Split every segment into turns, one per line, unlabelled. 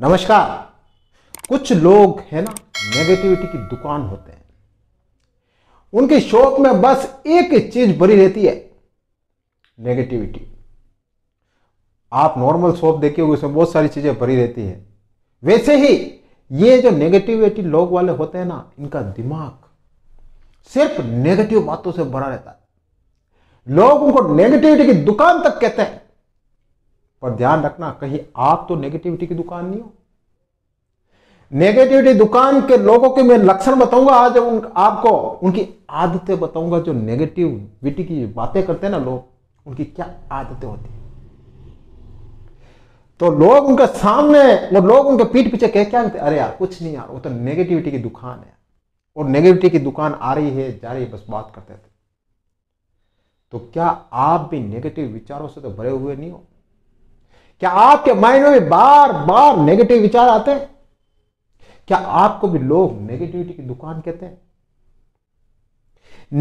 नमस्कार कुछ लोग है ना नेगेटिविटी की दुकान होते हैं उनके शौक में बस एक चीज भरी रहती है नेगेटिविटी आप नॉर्मल शॉप देखिए उसमें बहुत सारी चीजें भरी रहती है वैसे ही ये जो नेगेटिविटी लोग वाले होते हैं ना इनका दिमाग सिर्फ नेगेटिव बातों से भरा रहता है लोग उनको नेगेटिविटी की दुकान तक कहते हैं पर ध्यान रखना कहीं आप तो नेगेटिविटी की दुकान नहीं हो नेगेटिविटी दुकान के लोगों के मैं लक्षण बताऊंगा आज उन आपको उनकी आदतें बताऊंगा जो नेगेटिविटी की बातें करते हैं ना लोग उनकी क्या आदतें होती है तो लोग उनके सामने और लोग उनके पीठ पीछे कह क्या करते अरे यार कुछ नहीं यार वो तो नेगेटिविटी की दुकान है और नेगेटिविटी की दुकान आ रही है जा रही है बस बात करते थे तो क्या आप भी नेगेटिव विचारों से तो भरे हुए नहीं हो क्या आपके माइंड में भी बार बार नेगेटिव विचार आते हैं क्या आपको भी लोग नेगेटिविटी की दुकान कहते हैं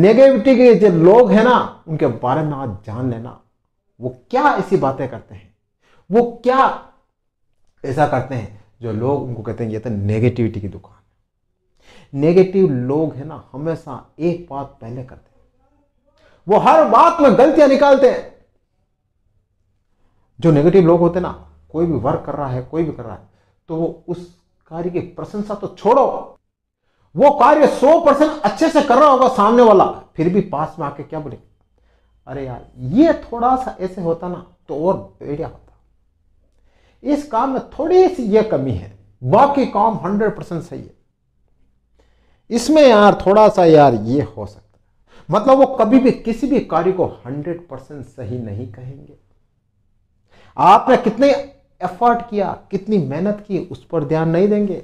नेगेटिविटी के जो लोग हैं ना उनके बारे में आज जान लेना वो क्या ऐसी बातें करते हैं वो क्या ऐसा करते हैं जो लोग उनको कहते हैं ये तो नेगेटिविटी की दुकान नेगेटिव लोग है ना हमेशा एक बात पहले करते हैं वो हर बात में गलतियां निकालते हैं जो नेगेटिव लोग होते ना कोई भी वर्क कर रहा है कोई भी कर रहा है तो वो उस कार्य की प्रशंसा तो छोड़ो वो कार्य सौ परसेंट अच्छे से कर रहा होगा सामने वाला फिर भी पास में आके क्या बोले अरे यार ये थोड़ा सा ऐसे होता ना तो और बढ़िया होता इस काम में थोड़ी सी ये कमी है बाकी काम हंड्रेड परसेंट सही है इसमें यार थोड़ा सा यार ये हो सकता है मतलब वो कभी भी किसी भी कार्य को हंड्रेड परसेंट सही नहीं कहेंगे आपने कितने एफर्ट किया कितनी मेहनत की उस पर ध्यान नहीं देंगे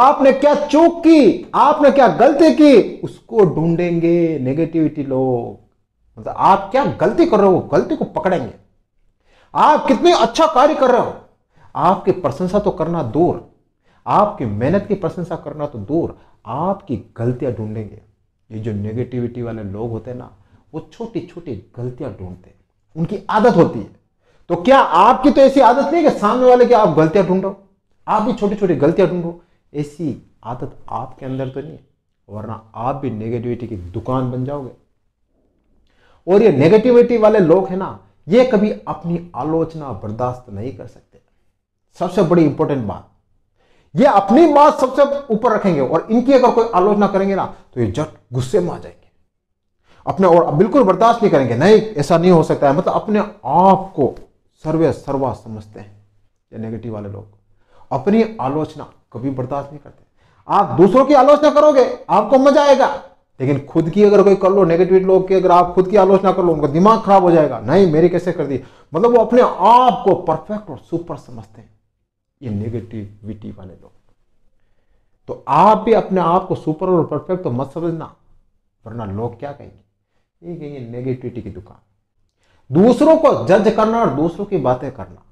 आपने क्या चूक की आपने क्या गलती की उसको ढूंढेंगे नेगेटिविटी लोग मतलब आप क्या गलती कर रहे हो गलती को पकड़ेंगे आप कितने अच्छा कार्य कर रहे हो आपकी प्रशंसा तो करना दूर आपकी मेहनत की प्रशंसा करना तो दूर आपकी गलतियां ढूंढेंगे ये जो नेगेटिविटी वाले लोग होते हैं ना वो छोटी छोटी गलतियां ढूंढते हैं उनकी आदत होती है तो क्या आपकी तो ऐसी आदत नहीं कि सामने वाले की आप गलतियां ढूंढो आप भी छोटी छोटी गलतियां ढूंढो ऐसी आदत आपके अंदर तो नहीं है वरना आप भी नेगेटिविटी की दुकान बन जाओगे और ये नेगेटिविटी वाले लोग हैं ना ये कभी अपनी आलोचना बर्दाश्त नहीं कर सकते सबसे बड़ी इंपॉर्टेंट बात ये अपनी बात सबसे ऊपर रखेंगे और इनकी अगर कोई आलोचना करेंगे ना तो ये जट गुस्से में आ जाएंगे अपने और बिल्कुल बर्दाश्त नहीं करेंगे नहीं ऐसा नहीं हो सकता है मतलब अपने आप को सर्वे सर्वा समझते हैं ये नेगेटिव वाले लोग अपनी आलोचना कभी बर्दाश्त नहीं करते आप दूसरों की आलोचना करोगे आपको मजा आएगा लेकिन खुद की अगर कोई कर लो नेगेटिव लोग की अगर आप खुद की आलोचना कर लो उनका दिमाग खराब हो जाएगा नहीं मेरे कैसे कर दी मतलब वो अपने आप को परफेक्ट और सुपर समझते हैं ये नेगेटिविटी वाले लोग तो आप भी अपने आप को सुपर और परफेक्ट तो मत समझना वरना लोग क्या कहेंगे ठीक है ये नेगेटिविटी की दुकान दूसरों को जज करना और दूसरों की बातें करना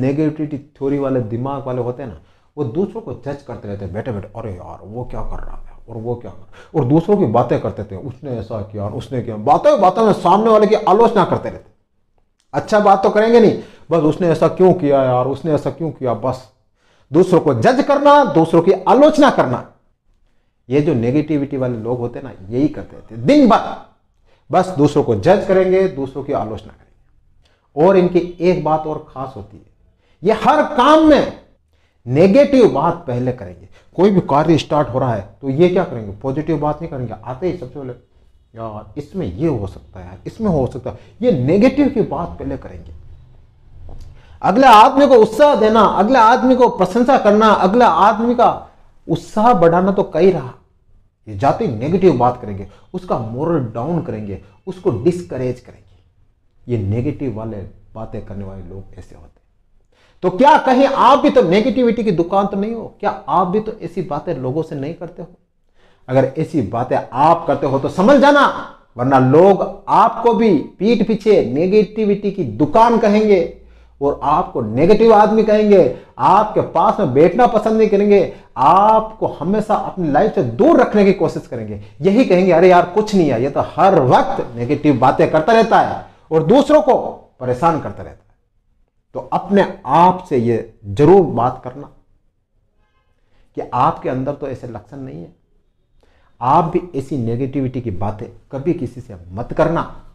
नेगेटिविटी थ्योरी वाले दिमाग वाले होते हैं ना वो दूसरों को जज करते रहते हैं बैठे बैठे अरे यार वो क्या कर रहा है और वो क्या कर और दूसरों की बातें करते थे उसने ऐसा किया और उसने किया बातों बातों में सामने वाले की आलोचना करते रहते अच्छा बात तो करेंगे नहीं बस उसने ऐसा क्यों किया यार उसने ऐसा क्यों किया बस दूसरों को जज करना दूसरों की आलोचना करना ये जो नेगेटिविटी वाले लोग होते हैं ना यही करते थे दिन भर बस दूसरों को जज करेंगे दूसरों की आलोचना करेंगे और इनकी एक बात और खास होती है ये हर काम में नेगेटिव बात पहले करेंगे कोई भी कार्य स्टार्ट हो रहा है तो ये क्या करेंगे पॉजिटिव बात नहीं करेंगे आते ही सबसे पहले यार इसमें ये हो सकता है यार इसमें हो सकता है ये नेगेटिव की बात पहले करेंगे अगले आदमी को उत्साह देना अगले आदमी को प्रशंसा करना अगले आदमी का उत्साह बढ़ाना तो कई रहा ये जाते ही नेगेटिव बात करेंगे उसका मोरल डाउन करेंगे उसको डिस्करेज करेंगे ये नेगेटिव वाले बातें करने वाले लोग ऐसे होते तो क्या कहीं आप भी तो नेगेटिविटी की दुकान तो नहीं हो क्या आप भी तो ऐसी बातें लोगों से नहीं करते हो अगर ऐसी बातें आप करते हो तो समझ जाना वरना लोग आपको भी पीठ पीछे नेगेटिविटी की दुकान कहेंगे और आपको नेगेटिव आदमी कहेंगे आपके पास में बैठना पसंद नहीं करेंगे आपको हमेशा अपनी लाइफ से दूर रखने की कोशिश करेंगे यही कहेंगे अरे यार कुछ नहीं है ये तो हर वक्त नेगेटिव बातें करता रहता है और दूसरों को परेशान करता रहता है तो अपने आप से ये जरूर बात करना कि आपके अंदर तो ऐसे लक्षण नहीं है आप भी ऐसी नेगेटिविटी की बातें कभी किसी से मत करना